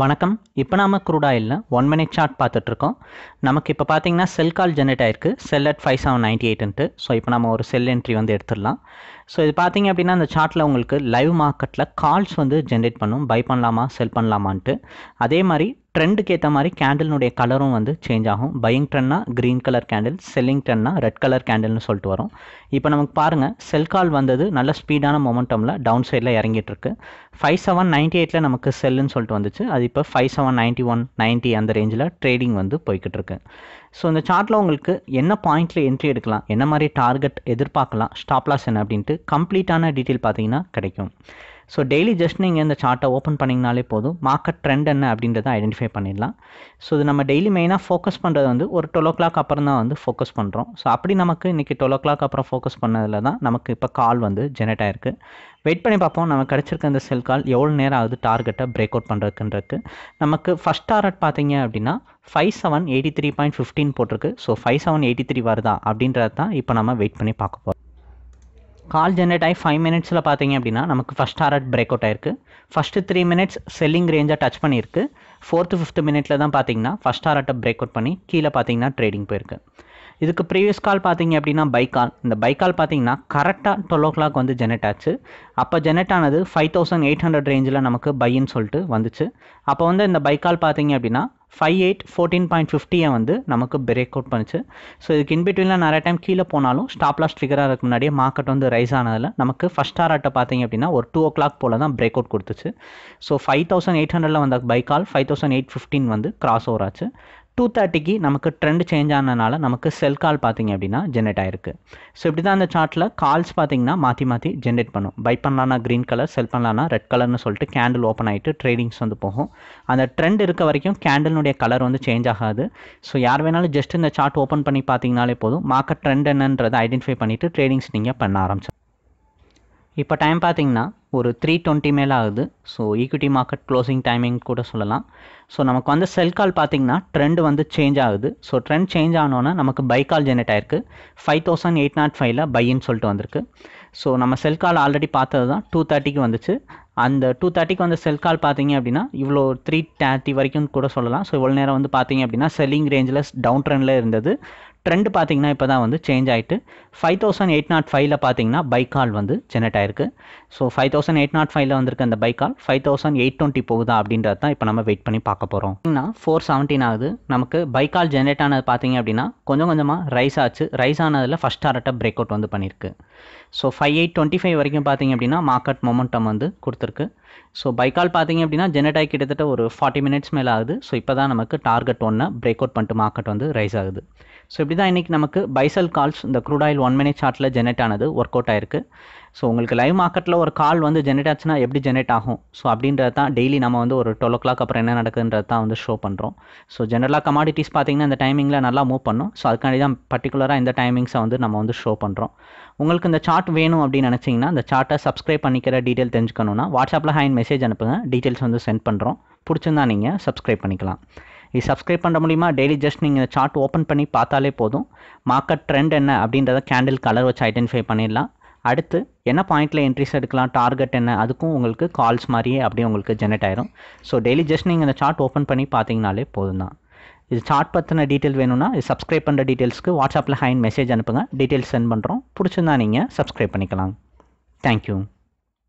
வணக்கம் இப்போ நாம் க்ரூட் ஒன் மினிட் சார்ட் பார்த்துட்ருக்கோம் நமக்கு இப்போ பார்த்தீங்கன்னா செல் கால் ஜெனரேட் ஆயிருக்கு sell at five seven ninety எயிட்டுன்ட்டு ஸோ இப்போ நம்ம ஒரு செல் என்ட்ரி வந்து எடுத்துடலாம் ஸோ இது பார்த்தீங்க அப்படின்னா அந்த சார்ட்டில் உங்களுக்கு லைவ் மார்க்கெட்டில் கால்ஸ் வந்து ஜென்ரேட் பண்ணும் பை பண்ணலாமா செல் பண்ணலாமான்ட்டு அதே மாதிரி ட்ரெண்டுக்கு ஏற்ற மாதிரி கேண்டிலுடைய கலரும் வந்து சேஞ்ச் ஆகும் பையிங் ட்ரெண்ட்னா க்ரீன் கலர் கேண்டில் செல்லிங் ட்ரெண்ட்னா ரெட் கலர் கேண்டில்னு சொல்லிட்டு வரும் இப்போ நமக்கு பாருங்கள் செல் கால் வந்தது நல்ல ஸ்பீடான மொமெண்டமில் டவுன் சைடில் இறங்கிட்டுருக்கு ஃபைவ் செவன் நைன்ட்டி எயிட்டில் நமக்கு செல்லுன்னு சொல்லிட்டு வந்துச்சு அது இப்போ five seven ninety one ninety அந்த ரேஞ்சில் ட்ரேடிங் வந்து போய்கிட்டு இருக்கு ஸோ இந்த சார்ட்டில் உங்களுக்கு என்ன பாயிண்டில் என்ட்ரி எடுக்கலாம் என்ன மாதிரி டார்கெட் எதிர்பார்க்கலாம் ஸ்டாப்லாஸ் என்ன அப்படின்ட்டு கம்ப்ளீட்டான டீட்டெயில் பார்த்தீங்கன்னா கிடைக்கும் ஸோ டெய்லி ஜஸ்ட் நீங்கள் இந்த சார்ட்டை ஓப்பன் பண்ணிங்கனாலே போதும் மார்க்கெட் ட்ரெண்ட் என்ன அப்படின்றத ஐடென்டிஃபை பண்ணிடலாம் ஸோ இது நம்ம டெய்லி மெயினாக ஃபோக்கஸ் பண்ணுறது வந்து ஒரு டுவெல் ஓ கிளாக் அப்புறம் தான் வந்து ஃபோக்கஸ் பண்ணுறோம் ஸோ அப்படி நமக்கு இன்றைக்கி டுவெல் ஓ கிளாக் அப்புறம் ஃபோக்கஸ் பண்ணதில் தான் நமக்கு இப்போ கால் வந்து ஜெனரேட் ஆயிருக்கு வெயிட் பண்ணி பார்ப்போம் நம்ம கிடச்சிருக்க இந்த செல் கால் எவ்வளோ நேரம் ஆகுது டார்கெட்டை பிரேக் அவுட் பண்ணுறதுக்குன்றது நமக்கு ஃபஸ்ட் டார்கெட் பார்த்தீங்க அப்படின்னா five seven eighty three point fifteen போட்டிருக்கு so five seven eighty three வருதா அப்படின்றது தான் இப்போ நம்ம வெயிட் பண்ணி பார்க்க போகிறோம் கால் ஜென்ரேட் ஆகி ஃபைவ் மினிட்ஸில் பார்த்தீங்க அப்படின்னா நமக்கு ஃபஸ்ட் டாரட் பிரேக் அவுட் ஆயிருக்கு ஃபஸ்ட்டு த்ரீ மினிட்ஸ் செல்லிங் ரேஞ்சாக டச் பண்ணியிருக்கு ஃபோர்த்து ஃபிஃப்த் மினிட்ல தான் பார்த்தீங்கன்னா ஃபஸ்ட் டாரட்டை பிரேக் அவுட் பண்ணி கீழே பார்த்தீங்கன்னா ட்ரேடிங் போயிருக்கு இதுக்கு ப்ரீவியஸ் கால் பார்த்தீங்க அப்படின்னா பைக்கால் இந்த பைக்கால் பார்த்தீங்கன்னா கரெக்டாக டுவெல் ஓ கிளாக் வந்து ஜெனரேட் ஆச்சு அப்போ ஜெனரேட் ஆனது ஃபைவ் தௌசண்ட் எயிட் ஹண்ட்ரட் ரேஞ்சில் நமக்கு பையின்னு சொல்லிட்டு வந்துச்சு அப்போ வந்து இந்த பைக்கால் பார்த்தீங்க அப்படின்னா ஃபைவ் எயிட் ஃபோர்டீன் பாயிண்ட் ஃபிஃப்டியை வந்து நமக்கு பிரேக் அவுட் பண்ணிச்சு ஸோ இதுக்கு இன்பிட்வீனில் நிறைய டைம் கீழே போனாலும் ஸ்டாப் லாஸ் ட்ரிகராக இருக்கு முன்னாடியே மார்க்கெட் வந்து ரைஸ் ஆனதில் நமக்கு ஃபஸ்ட் ஆர்ட்டை பார்த்தீங்க அப்படின்னா ஒரு டூ ஓ கிளாக் போல் தான் பிரேக் அவுட் கொடுத்துச்சு ஸோ ஃபைவ் தௌசண்ட் எயிட் ஹண்ட்ரடில் வந்த buy call five thousand eight fifteen வந்து கிராஸ் ஓவர் ஆச்சு டூ தேர்ட்டிக்கு நமக்கு ட்ரெண்ட் சேஞ்ச் ஆனதுனால நமக்கு செல் கால் பார்த்தீங்க அப்படின்னா ஜென்ரேட் ஆயிருக்கு ஸோ இப்படி தான் அந்த சார்ட்டில் கால்ஸ் பார்த்திங்கன்னா மாற்றி மாற்றி ஜென்ரேட் பண்ணும் பை பண்ணலான்னா க்ரீன் கலர் செல் பண்ணலான்னா ரெட் கலர்னு சொல்லிட்டு கேண்டில் ஓப்பன் ஆகிட்டு ட்ரேடிங்ஸ் வந்து போகும் அந்த ட்ரெண்ட் இருக்க வரைக்கும் கேண்டலினுடைய கலர் வந்து சேஞ்ச் ஆகாது ஸோ யார் வேணாலும் ஜஸ்ட் இந்த சார்ட் ஓப்பன் பண்ணி பார்த்தீங்கனாலே போதும் மார்க்கெட் ட்ரெண்ட் என்னன்றதை ஐடென்டிஃபை பண்ணிவிட்டு ட்ரேடிங்ஸ் நீங்கள் பண்ண ஆரம்பிச்சு இப்போ டைம் பார்த்தீங்கன்னா ஒரு த்ரீ டுவெண்ட்டி மேலே ஆகுது so equity market closing timing கூட சொல்லலாம் ஸோ நமக்கு வந்து செல் கால் பார்த்தீங்கன்னா ட்ரெண்டு வந்து சேஞ்ச் ஆகுது ஸோ ட்ரெண்ட் சேஞ்ச் ஆனோன்னா நமக்கு பை கால் ஜெனரேட் ஆயிருக்கு ஃபைவ் தௌசண்ட் எயிட் நாட் ஃபைவ்ல பையின்னு சொல்லிட்டு வந்திருக்கு ஸோ நம்ம செல் கால் ஆல்ரெடி பார்த்தது தான் டூ தேர்ட்டிக்கு வந்துச்சு அந்த டூ தேர்ட்டிக்கு வந்து செல் கால் பார்த்தீங்க அப்படின்னா இவ்வளோ த்ரீ தேர்ட்டி வரைக்கும் கூட சொல்லலாம் ஸோ இவ்வளோ நேரம் வந்து பார்த்தீங்க அப்படின்னா செல்லிங் ரேஞ்சில் டவுன் ட்ரெண்டில் இருந்தது ட்ரெண்ட் பார்த்தீங்கன்னா இப்போ தான் வந்து சேஞ்ச் ஆகிட்டு ஃபைவ் தௌசண்ட் எயிட் நாட் ஃபைவ்ல பார்த்தீங்கன்னா பைக்கால் வந்து ஜெனரேட் ஆயிருக்கு so five thousand eight nought ஃபைவ்ல வந்திருக்க அந்த பைக்கால் ஃபைவ் தௌசண்ட் எயிட் டுவெண்ட்டி போகுதா அப்படின்றது தான் இப்போ நம்ம வெயிட் பண்ணி பார்க்க போகிறோம் ஃபோர் செவன்டீன் ஆகுது நமக்கு பைக்கால் ஜென்ரேட் ஆனது பார்த்தீங்க அப்படின்னா கொஞ்சம் கொஞ்சமாக ரைஸ் ஆச்சு ரைஸ் ஆனதில் ஃபஸ்ட் டாரட்டாக பிரேக் அவுட் வந்து பண்ணியிருக்கு so five eight twenty five வரைக்கும் பார்த்தீங்க அப்படின்னா மார்க்கெட் மொமெண்டம் வந்து கொடுத்துருக்கு ஸோ பைக்கால் பார்த்தீங்க அப்படின்னா ஜெனரேட் ஆகி கிட்டத்தட்ட ஒரு ஃபார்ட்டி மினிட்ஸ் மேலே ஆகுது ஸோ இப்போ தான் நமக்கு டார்கெட் ஒன்று பிரேக் அவுட் பண்ணிட்டு மார்க்கெட் வந்து ரைஸ் ஆகுது ஸோ இப்படி இப்படி இன்னைக்கு நமக்கு பைசல் கால்ஸ் இந்த க்ரூட் ஆயில் ஒன் மினிட் சார்ட்டில் ஜெனரேட் ஆனது ஒர்க் அவுட் ஆயிருக்கு ஸோ உங்களுக்கு லைவ் மார்க்கெட்டில் ஒரு கால் வந்து ஜெனரேட் ஆச்சுன்னா எப்படி ஜெனரேட் ஆகும் ஸோ அப்படின்றது தான் டெய்லி நம்ம வந்து ஒரு டுவெல் ஓ கிளாக் அப்புறம் என்ன நடக்குன்றது தான் வந்து ஷோ பண்ணுறோம் ஸோ ஜென்ரலாக கமாடிட்டிஸ் பார்த்திங்கன்னா அந்த டைமிங்கில் நல்லா மூவ் பண்ணும் ஸோ அதுக்காண்டி தான் பர்டிகுலராக இந்த டைமிங்ஸை வந்து நம்ம வந்து ஷோ பண்ணுறோம் உங்களுக்கு இந்த சார்ட் வேணும் அப்படின்னு நினச்சிங்கன்னா இந்த சார்ட்டை சப்ஸ்கிரைப் பண்ணிக்கிற டீட்டெயில் தெரிஞ்சுக்கணுன்னா வாட்ஸ்அப்பில் ஹேண்ட் மெசேஜ் அனுப்புங்க டீட்டெயில்ஸ் வந்து சென்ட் பண்ணுறோம் பிடிச்சிருந்தா நீங்கள் சப்ஸ்கிரைப் பண்ணிக்கலாம் இது சப்ஸ்கிரைப் பண்ணுற முடியுமா டெய்லி ஜஸ்ட் நீங்கள் சார்ட் ஓப்பன் பண்ணி பார்த்தாலே போதும் மார்க்கெட் ட்ரெண்ட் என்ன அப்படின்றத கேண்டில் கலர் வச்சு ஐடென்டிஃபை பண்ணிடலாம் அடுத்து என்ன பாயிண்டில் என்ட்ரிஸ் எடுக்கலாம் டார்கெட் என்ன அதுக்கும் உங்களுக்கு கால்ஸ் மாதிரியே அப்படியே உங்களுக்கு ஜெனரேட் ஆயிரும் ஸோ டெய்லி ஜஸ்ட் நீங்கள் இந்த சார்ட் ஓப்பன் பண்ணி பார்த்தீங்கனாலே போதும் தான் இது சார்ட் பற்றின டீட்டெயில் வேணும்னா இது சப்ஸ்கிரைப் பண்ணுற டீட்டெயில்ஸ்க்கு வாட்ஸ்அப்பில் ஹைன் மெசேஜ் அனுப்புங்க டீட்டெயில்ஸ் சென்ட் பண்ணுறோம் பிடிச்சிருந்தா நீங்கள் சப்ஸ்கிரைப் பண்ணிக்கலாம் தேங்க்யூ